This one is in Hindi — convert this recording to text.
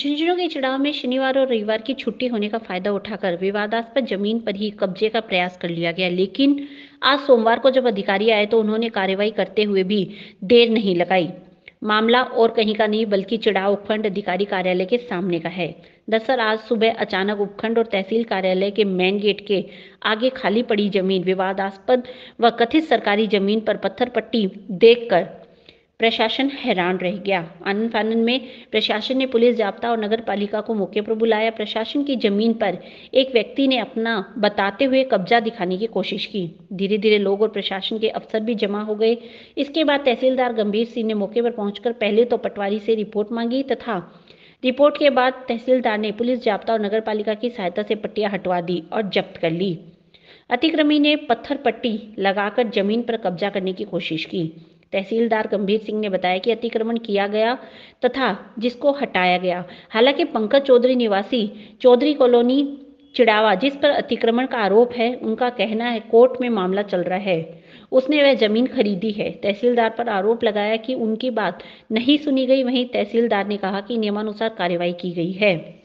झुंझुनू के चुनाव में शनिवार और रविवार की छुट्टी होने का फायदा उठाकर विवादास्पद जमीन पर ही कब्जे का प्रयास कर लिया गया लेकिन आज सोमवार को जब अधिकारी आए तो उन्होंने कार्यवाही करते हुए भी देर नहीं लगाई मामला और कहीं का नहीं बल्कि चिड़ाव उपखंड अधिकारी कार्यालय के सामने का है दरअसल आज सुबह अचानक उपखंड और तहसील कार्यालय के मेन गेट के आगे खाली पड़ी जमीन विवादास्पद व कथित सरकारी जमीन पर पत्थर पट्टी देखकर प्रशासन हैरान रह गया आनंद फानंद में प्रशासन ने पुलिस जाब्ता और नगर पालिका को मौके पर बुलाया प्रशासन की जमीन पर एक व्यक्ति ने अपना बताते हुए कब्जा दिखाने की कोशिश की धीरे धीरे लोग और प्रशासन के अफसर भी जमा हो गए इसके बाद तहसीलदार गंभीर सिंह ने मौके पर पहुंचकर पहले तो पटवारी से रिपोर्ट मांगी तथा रिपोर्ट के बाद तहसीलदार ने पुलिस जाब्ता और नगर पालिका की सहायता से पट्टियां हटवा दी और जब्त कर ली अतिक्रमी ने पत्थर पट्टी लगाकर जमीन पर कब्जा करने की कोशिश की तहसीलदार गंभीर सिंह ने बताया कि अतिक्रमण किया गया तथा जिसको हटाया गया हालांकि पंकज चौधरी निवासी चौधरी कॉलोनी चिड़ावा जिस पर अतिक्रमण का आरोप है उनका कहना है कोर्ट में मामला चल रहा है उसने वह जमीन खरीदी है तहसीलदार पर आरोप लगाया कि उनकी बात नहीं सुनी गई वहीं तहसीलदार ने कहा कि नियमानुसार कार्रवाई की गई है